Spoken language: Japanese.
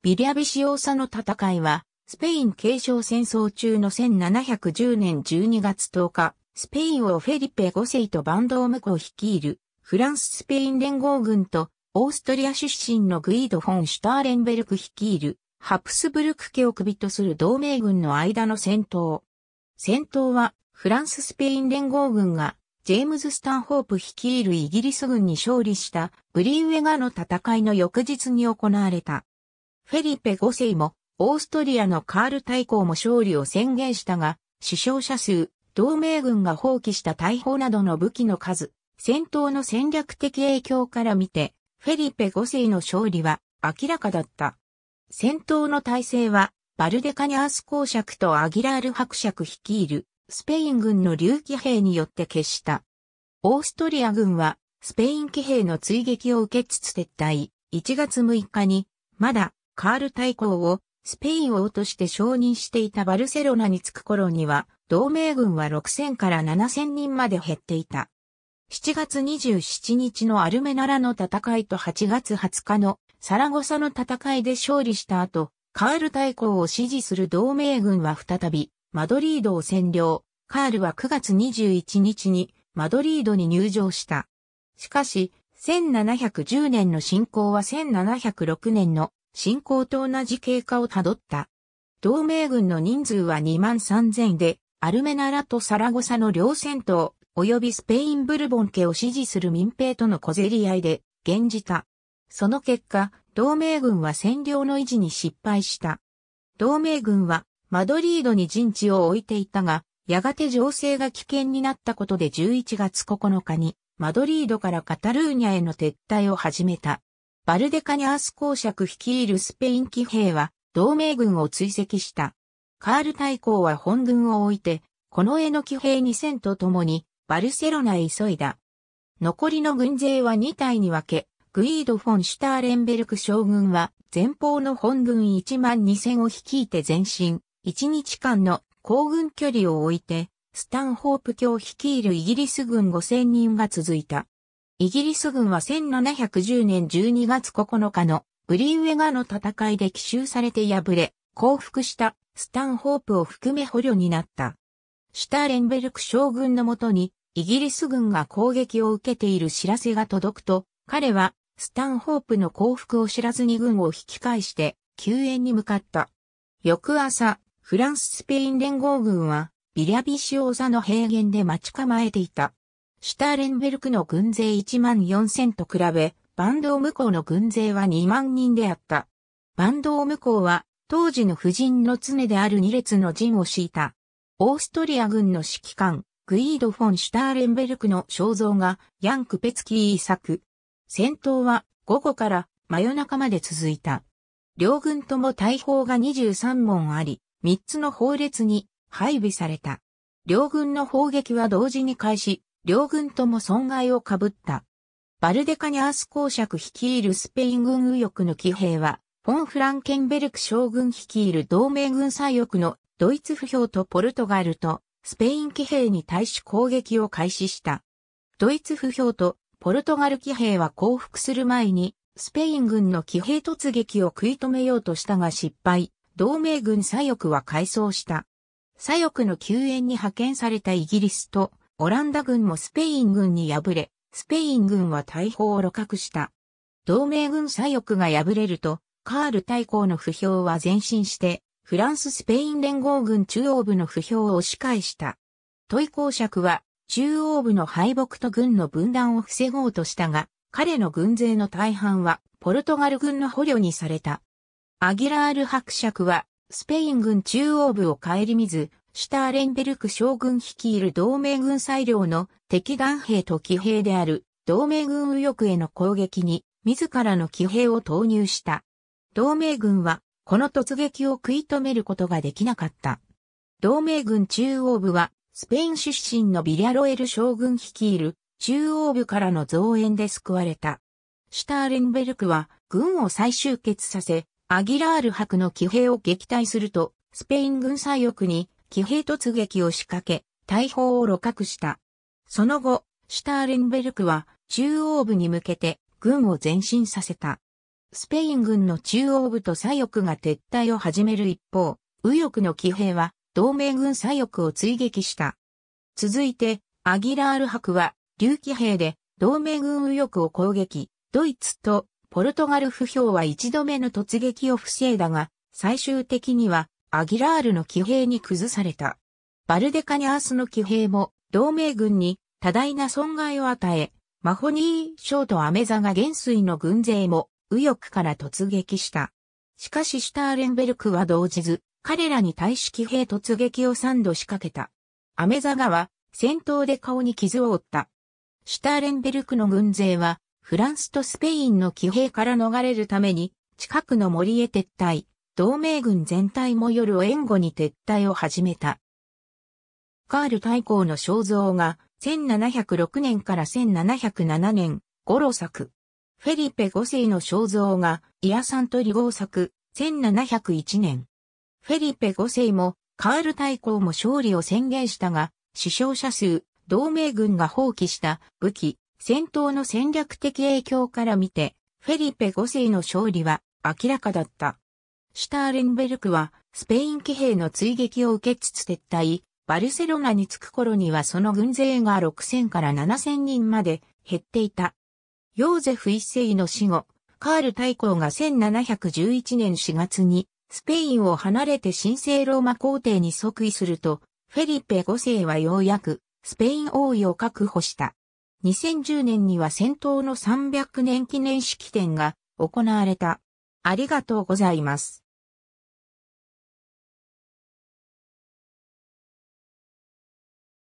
ビリャビシオーサの戦いは、スペイン継承戦争中の1710年12月10日、スペイン王フェリペ5世とバンドームコを率いる、フランス・スペイン連合軍と、オーストリア出身のグイード・フォン・シュターレンベルク率いる、ハプスブルク家を首とする同盟軍の間の戦闘。戦闘は、フランス・スペイン連合軍が、ジェームズ・スタンホープ率いるイギリス軍に勝利した、ブリーウェガの戦いの翌日に行われた。フェリペ5世も、オーストリアのカール大公も勝利を宣言したが、死傷者数、同盟軍が放棄した大砲などの武器の数、戦闘の戦略的影響から見て、フェリペ5世の勝利は明らかだった。戦闘の体制は、バルデカニャース公爵とアギラール伯爵率いるスペイン軍の隆起兵によって決した。オーストリア軍はスペイン騎兵の追撃を受けつつ撤退、1月6日にまだカール大公をスペイン王として承認していたバルセロナに着く頃には、同盟軍は6000から7000人まで減っていた。7月27日のアルメナラの戦いと8月20日のサラゴサの戦いで勝利した後、カール大公を支持する同盟軍は再びマドリードを占領。カールは9月21日にマドリードに入場した。しかし、1710年の侵攻は1706年の信仰と同じ経過をたどった。同盟軍の人数は2万3000で、アルメナラとサラゴサの両戦闘、及びスペインブルボン家を支持する民兵との小競り合いで、現じた。その結果、同盟軍は占領の維持に失敗した。同盟軍は、マドリードに陣地を置いていたが、やがて情勢が危険になったことで11月9日に、マドリードからカタルーニャへの撤退を始めた。バルデカニャース公爵率いるスペイン騎兵は、同盟軍を追跡した。カール大公は本軍を置いて、この絵の騎兵2000と共に、バルセロナへ急いだ。残りの軍勢は2隊に分け、グイード・フォン・シュターレンベルク将軍は、前方の本軍1万2000を率いて前進、1日間の行軍距離を置いて、スタンホープ卿率いるイギリス軍5000人が続いた。イギリス軍は1710年12月9日のブリーウェガの戦いで奇襲されて敗れ、降伏したスタンホープを含め捕虜になった。シュターレンベルク将軍のもとに、イギリス軍が攻撃を受けている知らせが届くと、彼はスタンホープの降伏を知らずに軍を引き返して、救援に向かった。翌朝、フランス・スペイン連合軍は、ビリャビシオーザの平原で待ち構えていた。シュターレンベルクの軍勢1万4000と比べ、バンドーム校の軍勢は2万人であった。バンドーム校は、当時の夫人の常である2列の陣を敷いた。オーストリア軍の指揮官、グイード・フォン・シュターレンベルクの肖像が、ヤンク・ペツキー作。戦闘は、午後から真夜中まで続いた。両軍とも大砲が23門あり、3つの砲列に配備された。両軍の砲撃は同時に開始、両軍とも損害を被った。バルデカニャース公爵率いるスペイン軍右翼の騎兵は、フォン・フランケンベルク将軍率いる同盟軍左翼のドイツ不評とポルトガルとスペイン騎兵に対し攻撃を開始した。ドイツ不評とポルトガル騎兵は降伏する前にスペイン軍の騎兵突撃を食い止めようとしたが失敗、同盟軍左翼は改装した。左翼の救援に派遣されたイギリスとオランダ軍もスペイン軍に敗れ、スペイン軍は大砲を露獲した。同盟軍左翼が敗れると、カール大公の不評は前進して、フランススペイン連合軍中央部の不評を押し返した。トイ公爵は、中央部の敗北と軍の分断を防ごうとしたが、彼の軍勢の大半は、ポルトガル軍の捕虜にされた。アギラール伯爵は、スペイン軍中央部を顧みず、シュターレンベルク将軍率いる同盟軍裁量の敵岩兵と騎兵である同盟軍右翼への攻撃に自らの騎兵を投入した。同盟軍はこの突撃を食い止めることができなかった。同盟軍中央部はスペイン出身のビリャロエル将軍率いる中央部からの増援で救われた。シュターレンベルクは軍を再集結させ、アギラール伯の騎兵を撃退すると、スペイン軍左翼に騎兵突撃を仕掛け、大砲を露獲した。その後、シュターレンベルクは中央部に向けて軍を前進させた。スペイン軍の中央部と左翼が撤退を始める一方、右翼の騎兵は同盟軍左翼を追撃した。続いて、アギラール博は、竜騎兵で同盟軍右翼を攻撃、ドイツとポルトガル不評は一度目の突撃を防いだが、最終的にはアギラールの騎兵に崩された。バルデカニャースの騎兵も同盟軍に多大な損害を与え、マホニー・ショーとアメザが元帥の軍勢も右翼から突撃した。しかしシュターレンベルクは動じず、彼らに対し騎兵突撃を3度仕掛けた。アメザガは戦闘で顔に傷を負った。シュターレンベルクの軍勢はフランスとスペインの騎兵から逃れるために近くの森へ撤退、同盟軍全体も夜を援護に撤退を始めた。カール大公の肖像が1706年から1707年、ゴロ作。フェリペ5世の肖像がイアサントリ号作、1701年。フェリペ5世もカール大公も勝利を宣言したが、死傷者数、同盟軍が放棄した武器、戦闘の戦略的影響から見て、フェリペ5世の勝利は明らかだった。シュターレンベルクは、スペイン騎兵の追撃を受けつつ撤退、バルセロナに着く頃にはその軍勢が6000から7000人まで減っていた。ヨーゼフ一世の死後、カール大公が1711年4月に、スペインを離れて神聖ローマ皇帝に即位すると、フェリペ5世はようやく、スペイン王位を確保した。2010年には戦闘の300年記念式典が行われた。ありがとうございます。